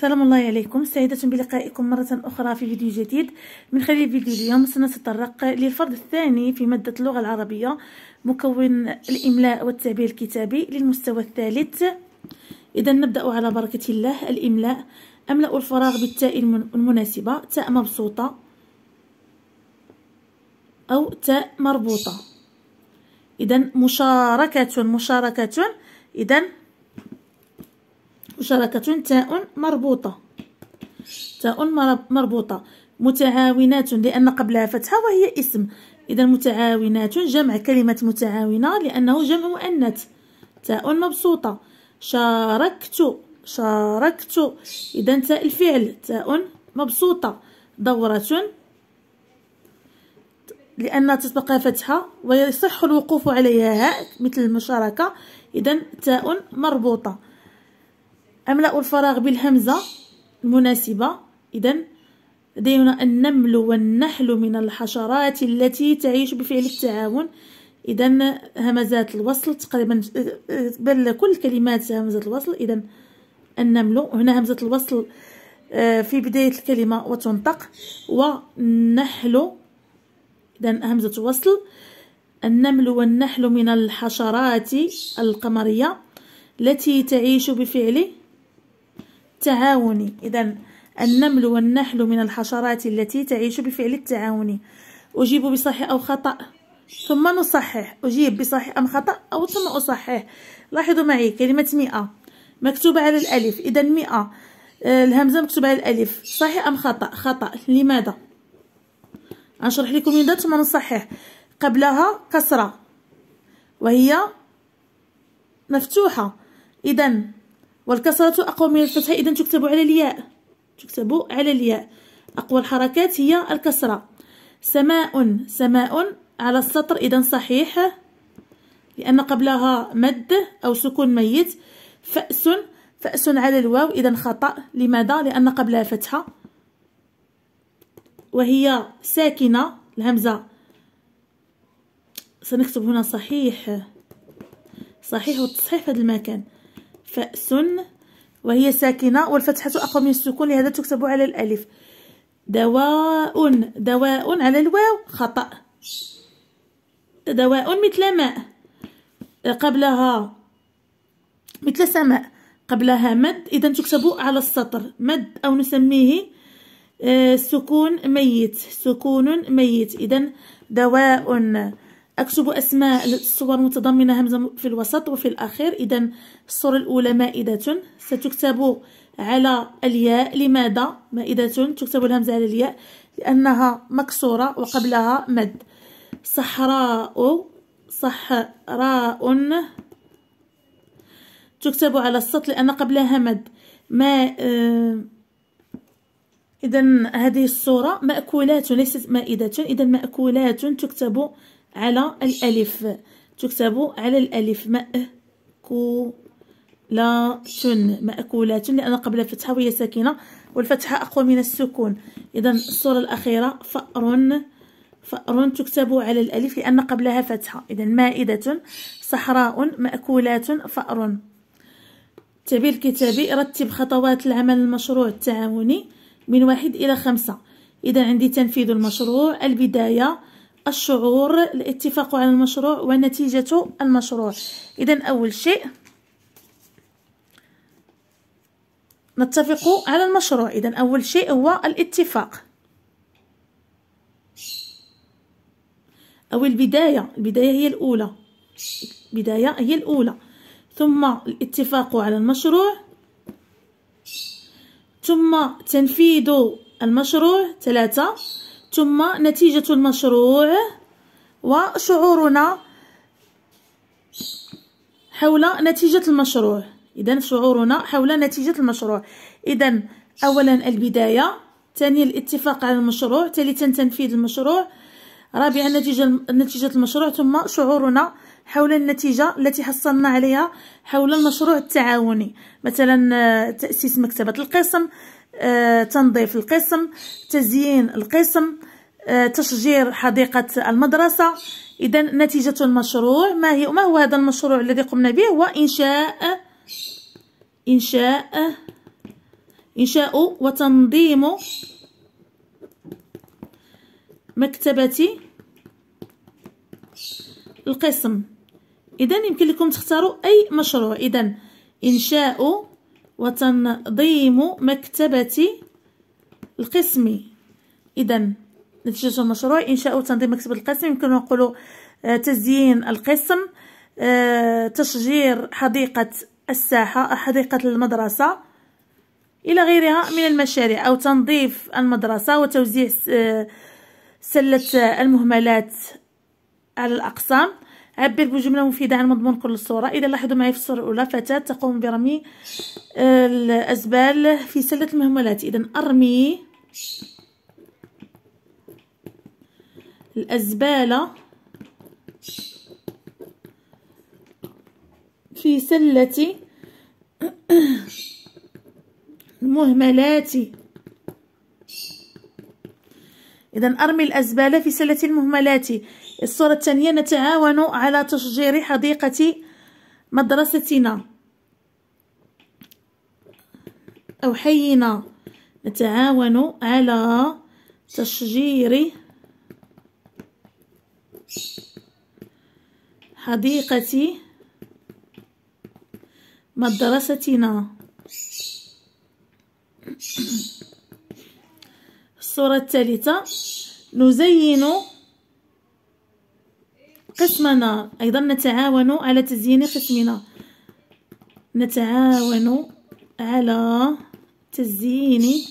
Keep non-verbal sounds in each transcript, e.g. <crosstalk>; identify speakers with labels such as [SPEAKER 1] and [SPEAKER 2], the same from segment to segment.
[SPEAKER 1] سلام الله عليكم سعيدة بلقائكم مرة أخرى في فيديو جديد من خلال فيديو اليوم سنتطرق للفرض الثاني في مادة اللغة العربية مكون الإملاء والتعبير الكتابي للمستوى الثالث إذا نبدأ على بركة الله الإملاء أملأ الفراغ بالتاء المناسبة تاء مبسوطة أو تاء مربوطة إذا مشاركة مشاركة إذا مشاركة تاء مربوطة تاء مربوطة متعاونات لأن قبلها فتحة وهي اسم إذا متعاونات جمع كلمة متعاونة لأنه جمع مؤنث تاء مبسوطة شاركت شاركت إذا تاء الفعل تاء مبسوطة دورة لأن تسبقها فتحة ويصح الوقوف عليها مثل المشاركة إذا تاء مربوطة املا الفراغ بالهمزه المناسبه اذا لدينا النمل والنحل من الحشرات التي تعيش بفعل التعاون اذا همزات الوصل تقريبا بل كل كلمات همزه الوصل اذا النمل هنا همزه الوصل آه، في بدايه الكلمه وتنطق والنحل اذا همزه وصل النمل والنحل من الحشرات القمريه التي تعيش بفعل التعاون إذا النمل والنحل من الحشرات التي تعيش بفعل التعاون أجيب بصحيح أو خطأ ثم نصحح أجيب بصحيح أم خطأ أو ثم أصحح لاحظوا معي كلمة مئة مكتوبة على الألف إذا مئة آه، الهمزة مكتوبة على الألف صحيح أم خطأ خطأ لماذا أشرح لكم لماذا ثم نصحح قبلها كسرة وهي مفتوحة إذا والكسرة أقوى من الفتح إذا تكتب على الياء تكتب على الياء أقوى الحركات هي الكسرة سماء سماء على السطر إذا صحيح لأن قبلها مد أو سكون ميت فأس فأس على الواو إذا خطأ لماذا؟ لأن قبلها فتحة وهي ساكنة الهمزة سنكتب هنا صحيح صحيح والتصحيح في هذا المكان فأس وهي ساكنة والفتحة أقوى من السكون لهذا تكتب على الألف دواء دواء على الواو خطأ دواء مثل ماء قبلها مثل سماء قبلها مد إذا تكتب على السطر مد أو نسميه آه، سكون ميت سكون ميت إذا دواء أكتب أسماء الصور المتضمنة همزة في الوسط وفي الأخير إذا الصورة الأولى مائدة ستكتب على الياء لماذا مائدة تكتب الهمزة على الياء لأنها مكسورة وقبلها مد صحراء صحراء تكتب على السطر لأن قبلها مد ما إذا هذه الصورة مأكولات ليست مائدة إذا مأكولات تكتب على الألف تكتب على الألف مأكولة مأكولة لأن قبل الفتحة وهي ساكنة والفتحة أقوى من السكون إذا الصورة الأخيرة فأر فأر تكتب على الألف لأن قبلها فتحة إذا مائدة صحراء مأكولات فأر تبي الكتابي رتب خطوات العمل المشروع التعاوني من واحد إلى خمسة إذا عندي تنفيذ المشروع البداية الشعور الاتفاق على المشروع ونتيجة المشروع إذا أول شيء نتفق على المشروع إذا أول شيء هو الاتفاق أو البداية البداية هي الأولى البداية هي الأولى ثم الاتفاق على المشروع ثم تنفيذ المشروع ثلاثة ثم نتيجة المشروع وشعورنا حول نتيجة المشروع إذا شعورنا حول نتيجة المشروع إذا أولا البداية ثانيا الاتفاق على المشروع ثالثا تنفيذ المشروع رابعا نتيجة نتيجة المشروع ثم شعورنا حول النتيجة التي حصلنا عليها حول المشروع التعاوني مثلا آه، تأسيس مكتبة القسم آه، تنظيف القسم تزيين القسم آه، تشجير حديقة المدرسة إذا نتيجة المشروع ما هي ما هو هذا المشروع الذي قمنا به هو إنشاء إنشاء إنشاء وتنظيم مكتبة القسم إذا يمكن لكم تختاروا أي مشروع إذا إنشاء وتنظيم مكتبة القسم إذا نتيجة المشروع إنشاء وتنظيم مكتبة القسم يمكن نقول آه، تزيين القسم آه، تشجير حديقة الساحة حديقة المدرسة إلى غيرها من المشاريع أو تنظيف المدرسة وتوزيع آه، سلة المهملات على الأقسام عبر بجملة مفيدة عن مضمون كل صورة إذا لاحظوا معي في الصورة الأولى فتاة تقوم برمي آه، الأزبال في سلة المهملات إذا أرمي الأزبال في سلة <coughs> المهملات إذا أرمي الأزبالة في سلة المهملات الصورة الثانية نتعاون على تشجير حديقة مدرستنا أو حينا نتعاون على تشجير حديقة مدرستنا الصورة الثالثة نزين قسمنا أيضا نتعاون على تزيين قسمنا نتعاون على تزيين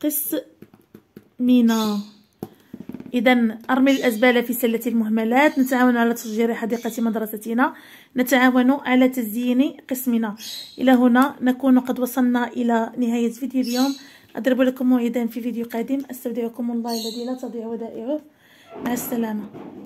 [SPEAKER 1] قسمنا اذا ارمي الازباله في سله المهملات نتعاون على تشجير حديقه مدرستنا نتعاون على تزيين قسمنا الى هنا نكون قد وصلنا الى نهايه فيديو اليوم اضرب لكم موعدا في فيديو قادم استودعكم الله الذي لا تضيع ودائعه مع السلامه